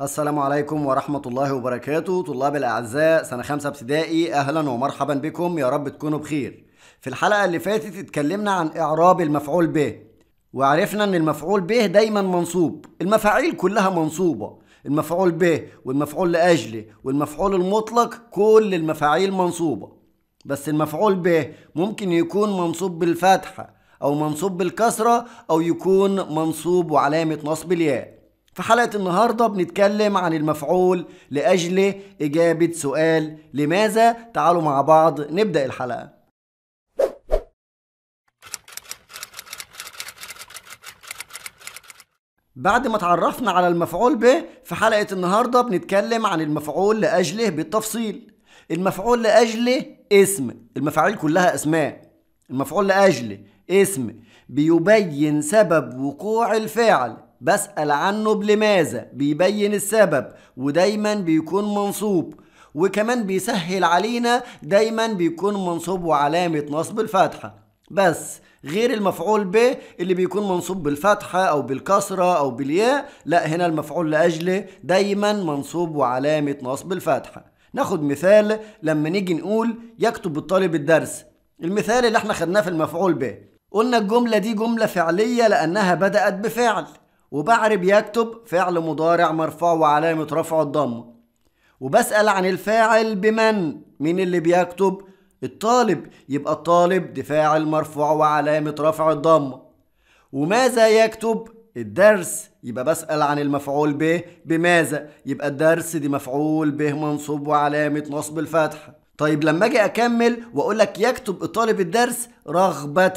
السلام عليكم ورحمة الله وبركاته طلاب الأعزاء سنة خمسة ابتدائي أهلا ومرحبا بكم يا رب تكونوا بخير في الحلقة اللي فاتت اتكلمنا عن إعراب المفعول به وعرفنا أن المفعول به دايما منصوب المفاعيل كلها منصوبة المفعول به والمفعول لأجله والمفعول المطلق كل المفاعيل منصوبة بس المفعول به ممكن يكون منصوب بالفتحة أو منصوب بالكسرة أو يكون منصوب وعلامة نصب الياء في حلقة النهاردة بنتكلم عن المفعول لأجل إجابة سؤال لماذا؟ تعالوا مع بعض نبدأ الحلقة بعد ما تعرفنا على المفعول به في حلقة النهاردة بنتكلم عن المفعول لأجله بالتفصيل المفعول لأجله اسم المفاعيل كلها أسماء المفعول لأجله اسم بيبين سبب وقوع الفعل بسأل عنه بلماذا بيبين السبب ودايما بيكون منصوب وكمان بيسهل علينا دايما بيكون منصوب وعلامة نصب الفتحة بس غير المفعول به اللي بيكون منصوب بالفتحة أو بالكسرة أو بالياء لا هنا المفعول لأجله دايما منصوب وعلامة نصب الفتحة ناخد مثال لما نيجي نقول يكتب الطالب الدرس المثال اللي احنا خدناه في المفعول به قلنا الجملة دي جملة فعلية لأنها بدأت بفعل وبعرب يكتب فعل مضارع مرفوع وعلامة رفع الضمة وبسأل عن الفاعل بمن مين اللي بيكتب الطالب يبقى الطالب دي فاعل مرفوع وعلامة رفع الضمة وماذا يكتب الدرس يبقى بسأل عن المفعول به بماذا يبقى الدرس دي مفعول به منصوب وعلامة نصب الفتحة طيب لما اجي اكمل واقول لك يكتب الطالب الدرس رغبة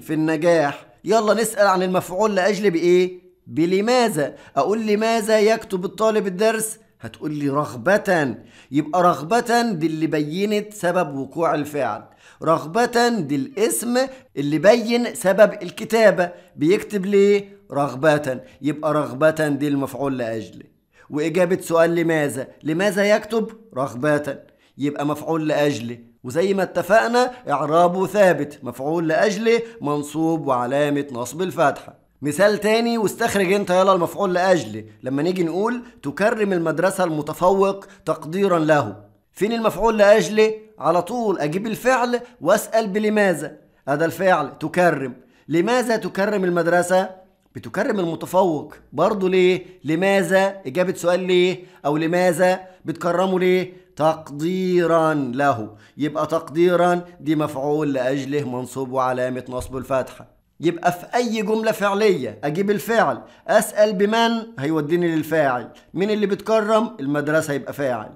في النجاح يلا نسأل عن المفعول لأجل بايه بلماذا اقول لماذا يكتب الطالب الدرس هتقول لي رغبة يبقى رغبة دي اللي بينت سبب وقوع الفعل رغبة دي الاسم اللي بين سبب الكتابة بيكتب ليه رغبة يبقى رغبة دي المفعول لأجله وإجابة سؤال لماذا لماذا يكتب رغبة يبقى مفعول لأجله وزي ما اتفقنا إعرابه ثابت مفعول لأجله منصوب وعلامة نصب الفتحة مثال تاني واستخرج انت يلا المفعول لاجل لما نيجي نقول تكرم المدرسه المتفوق تقديرا له فين المفعول لاجل على طول اجيب الفعل واسال بلماذا هذا الفعل تكرم لماذا تكرم المدرسه بتكرم المتفوق برضه ليه لماذا اجابه سؤال ليه او لماذا بتكرمه ليه تقديرا له يبقى تقديرا دي مفعول لاجله منصوب وعلامه نصب الفتحه يبقى في أي جملة فعلية أجيب الفاعل أسأل بمن هيوديني للفاعل مين اللي بتكرم المدرسة يبقى فاعل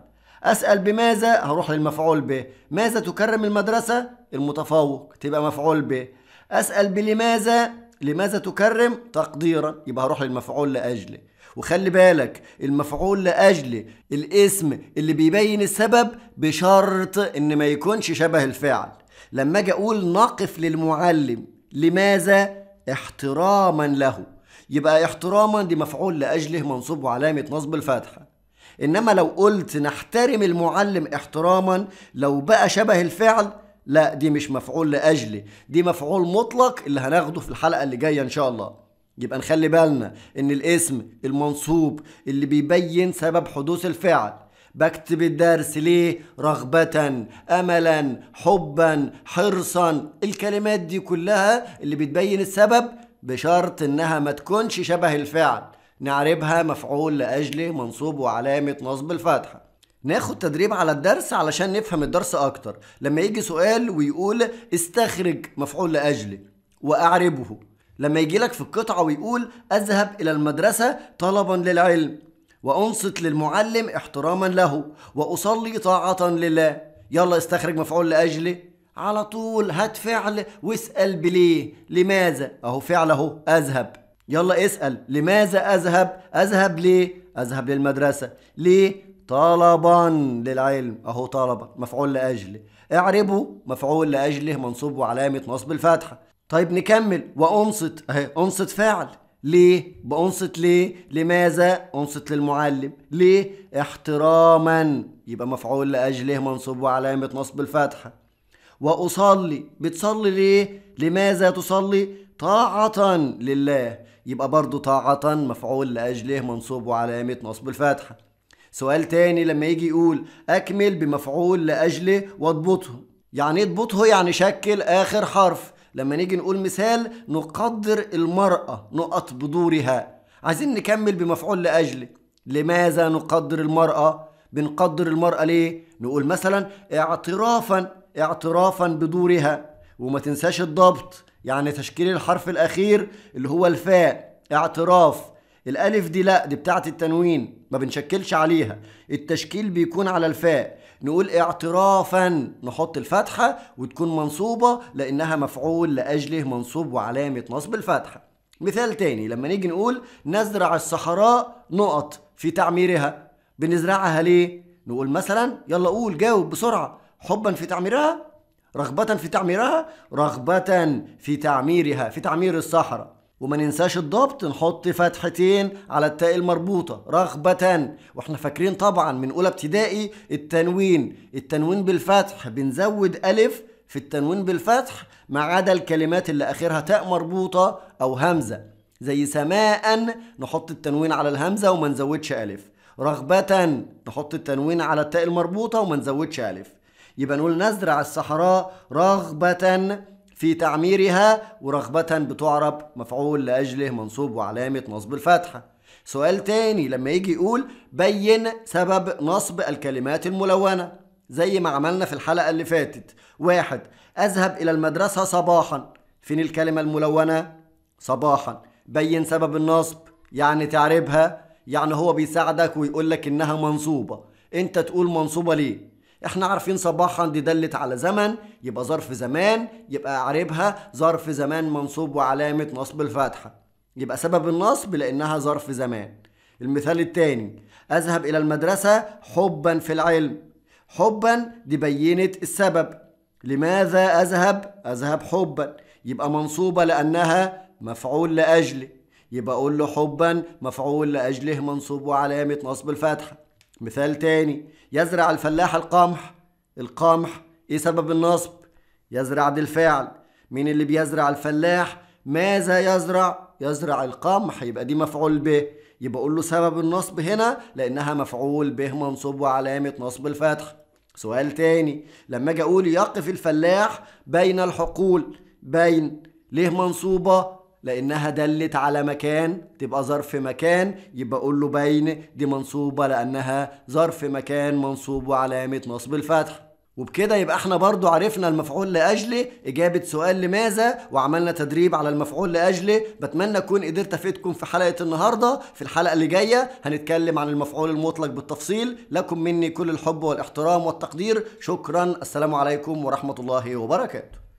أسأل بماذا هروح للمفعول به ماذا تكرم المدرسة المتفوق تبقى مفعول به أسأل بلماذا لماذا تكرم تقديرا يبقى هروح للمفعول لأجله وخلي بالك المفعول لأجل الاسم اللي بيبين السبب بشرط إن ما يكونش شبه الفعل لما أجي أقول نقف للمعلم لماذا احتراما له يبقى احتراما دي مفعول لاجله منصوب وعلامه نصب الفتحه انما لو قلت نحترم المعلم احتراما لو بقى شبه الفعل لا دي مش مفعول لاجله دي مفعول مطلق اللي هناخده في الحلقه اللي جايه ان شاء الله يبقى نخلي بالنا ان الاسم المنصوب اللي بيبين سبب حدوث الفعل بكتب الدرس ليه رغبة أملا حبا حرصا الكلمات دي كلها اللي بتبين السبب بشرط إنها ما تكونش شبه الفعل نعربها مفعول لأجله منصوب وعلامة نصب الفتحة ناخد تدريب على الدرس علشان نفهم الدرس أكتر لما يجي سؤال ويقول استخرج مفعول لأجله وأعربه لما يجي لك في القطعة ويقول أذهب إلى المدرسة طلبا للعلم وأنصت للمعلم احتراما له وأصلي طاعة لله يلا استخرج مفعول لأجله على طول هات فعل واسأل بليه لماذا أهو فعل أهو أذهب يلا اسأل لماذا أذهب أذهب ليه أذهب للمدرسة ليه طلبا للعلم اهو طلبا مفعول لاجله اعربه مفعول لاجله منصوب وعلامه نصب الفتحه طيب نكمل وانصت اهي انصت فعل ليه بأنصت ليه لماذا أنصت للمعلم ليه احتراما يبقى مفعول لأجله منصوب وعلامة نصب الفتحة وأصلي بتصلي ليه لماذا تصلي طاعة لله يبقى برضو طاعة مفعول لأجله منصوب وعلامة نصب الفتحة سؤال تاني لما يجي يقول أكمل بمفعول لأجله واضبطه يعني اضبطه يعني شكل آخر حرف لما نيجي نقول مثال نقدر المرأة نقط بدورها عايزين نكمل بمفعول لأجل لماذا نقدر المرأة بنقدر المرأة ليه نقول مثلا اعترافا اعترافا بدورها وما تنساش الضبط يعني تشكيل الحرف الأخير اللي هو الفاء اعتراف الألف دي لأ دي بتاعة التنوين ما بنشكلش عليها التشكيل بيكون على الفاء نقول اعترافا نحط الفتحة وتكون منصوبة لأنها مفعول لأجله منصوب وعلامة نصب الفتحة مثال تاني لما نيجي نقول نزرع الصحراء نقط في تعميرها بنزرعها ليه؟ نقول مثلا يلا قول جاوب بسرعة حبا في تعميرها رغبة في تعميرها رغبة في تعميرها في تعمير الصحراء وما ننساش الضبط نحط فتحتين على التاء المربوطة رغبة واحنا فاكرين طبعا من اولى ابتدائي التنوين التنوين بالفتح بنزود الف في التنوين بالفتح ما عدا الكلمات اللي اخرها تاء مربوطة او همزة زي سماء نحط التنوين على الهمزة وما نزودش الف رغبة نحط التنوين على التاء المربوطة وما نزودش الف يبقى نقول نزرع الصحراء رغبة في تعميرها ورغبة بتعرب مفعول لأجله منصوب وعلامة نصب الفتحة سؤال تاني لما يجي يقول بين سبب نصب الكلمات الملونة زي ما عملنا في الحلقة اللي فاتت واحد أذهب إلى المدرسة صباحا فين الكلمة الملونة؟ صباحا بين سبب النصب يعني تعربها يعني هو بيساعدك ويقول لك إنها منصوبة أنت تقول منصوبة ليه؟ احنا عارفين صباحا دي دلت على زمن يبقى ظرف زمان يبقى عربها ظرف زمان منصوب وعلامة نصب الفتحة يبقى سبب النصب لأنها ظرف زمان المثال التاني أذهب إلى المدرسة حبا في العلم حبا دي بينت السبب لماذا أذهب؟ أذهب حبا يبقى منصوبة لأنها مفعول لأجله يبقى أقول له حبا مفعول لأجله منصوب وعلامة نصب الفتحة مثال تاني يزرع الفلاح القمح القمح ايه سبب النصب يزرع بالفعل مين اللي بيزرع الفلاح ماذا يزرع يزرع القمح يبقى دي مفعول به يبقى اقول له سبب النصب هنا لانها مفعول به منصوب وعلامه نصب الفتح سؤال تاني لما اجي اقول يقف الفلاح بين الحقول بين ليه منصوبه لانها دلت على مكان تبقى ظرف مكان يبقى اقول له بين دي منصوبه لانها ظرف مكان منصوب وعلامه نصب الفتح وبكده يبقى احنا برضو عرفنا المفعول لاجله اجابه سؤال لماذا وعملنا تدريب على المفعول لاجله بتمنى اكون قدرت افيدكم في حلقه النهارده في الحلقه اللي جايه هنتكلم عن المفعول المطلق بالتفصيل لكم مني كل الحب والاحترام والتقدير شكرا السلام عليكم ورحمه الله وبركاته